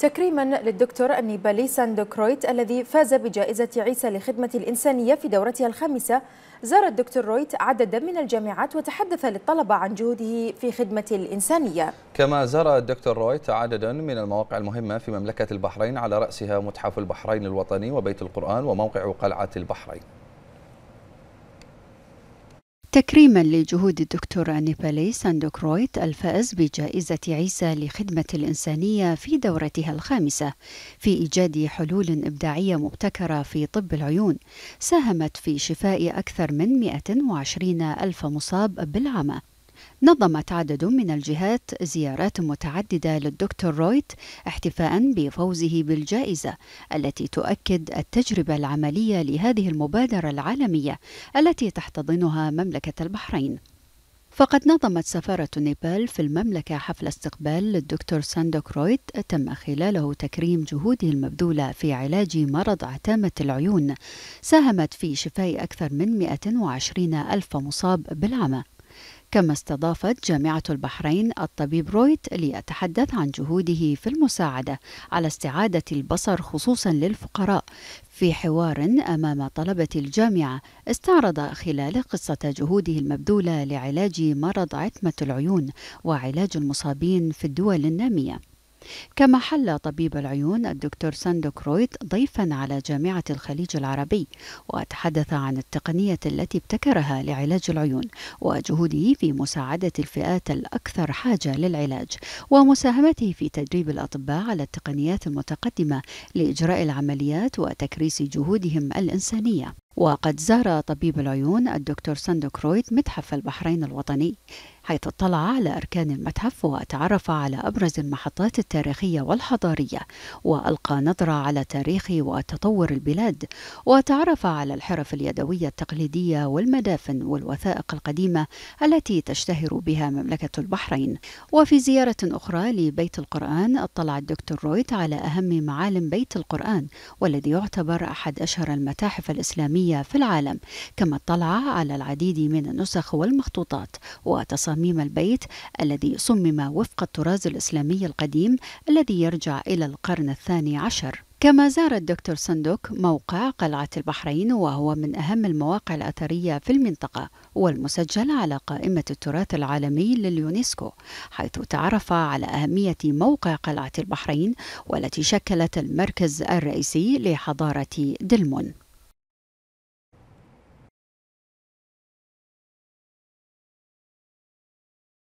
تكريما للدكتور النيبالي ساندو كرويت الذي فاز بجائزة عيسى لخدمة الإنسانية في دورتها الخامسة زار الدكتور رويت عددا من الجامعات وتحدث للطلبة عن جهوده في خدمة الإنسانية كما زار الدكتور رويت عددا من المواقع المهمة في مملكة البحرين على رأسها متحف البحرين الوطني وبيت القرآن وموقع قلعة البحرين تكريما لجهود الدكتور نيبالي ساندوك رويت الفائز بجائزة عيسى لخدمة الإنسانية في دورتها الخامسة في إيجاد حلول إبداعية مبتكرة في طب العيون ساهمت في شفاء أكثر من 120 ألف مصاب بالعمى نظمت عدد من الجهات زيارات متعددة للدكتور رويت احتفاء بفوزه بالجائزة التي تؤكد التجربة العملية لهذه المبادرة العالمية التي تحتضنها مملكة البحرين فقد نظمت سفارة نيبال في المملكة حفل استقبال للدكتور ساندوك رويت تم خلاله تكريم جهوده المبذولة في علاج مرض عتامة العيون ساهمت في شفاء أكثر من 120 ألف مصاب بالعمى كما استضافت جامعة البحرين الطبيب رويت ليتحدث عن جهوده في المساعدة على استعادة البصر خصوصا للفقراء في حوار أمام طلبة الجامعة استعرض خلال قصة جهوده المبذولة لعلاج مرض عتمة العيون وعلاج المصابين في الدول النامية كما حل طبيب العيون الدكتور ساندو كرويت ضيفا على جامعة الخليج العربي وتحدث عن التقنية التي ابتكرها لعلاج العيون وجهوده في مساعدة الفئات الأكثر حاجة للعلاج ومساهمته في تدريب الأطباء على التقنيات المتقدمة لإجراء العمليات وتكريس جهودهم الإنسانية وقد زار طبيب العيون الدكتور ساندو كرويد متحف البحرين الوطني حيث اطلع على أركان المتحف وتعرف على أبرز المحطات التاريخية والحضارية وألقى نظرة على تاريخ وتطور البلاد وتعرف على الحرف اليدوية التقليدية والمدافن والوثائق القديمة التي تشتهر بها مملكة البحرين وفي زيارة أخرى لبيت القرآن اطلع الدكتور رويت على أهم معالم بيت القرآن والذي يعتبر أحد أشهر المتاحف الإسلامية الفنية في العالم كما اطلع على العديد من النسخ والمخطوطات وتصاميم البيت الذي صمم وفق الطراز الإسلامي القديم الذي يرجع إلى القرن الثاني عشر كما زار الدكتور صندوق موقع قلعة البحرين وهو من أهم المواقع الأثرية في المنطقة والمسجل على قائمة التراث العالمي لليونسكو حيث تعرف على أهمية موقع قلعة البحرين والتي شكلت المركز الرئيسي لحضارة دلمون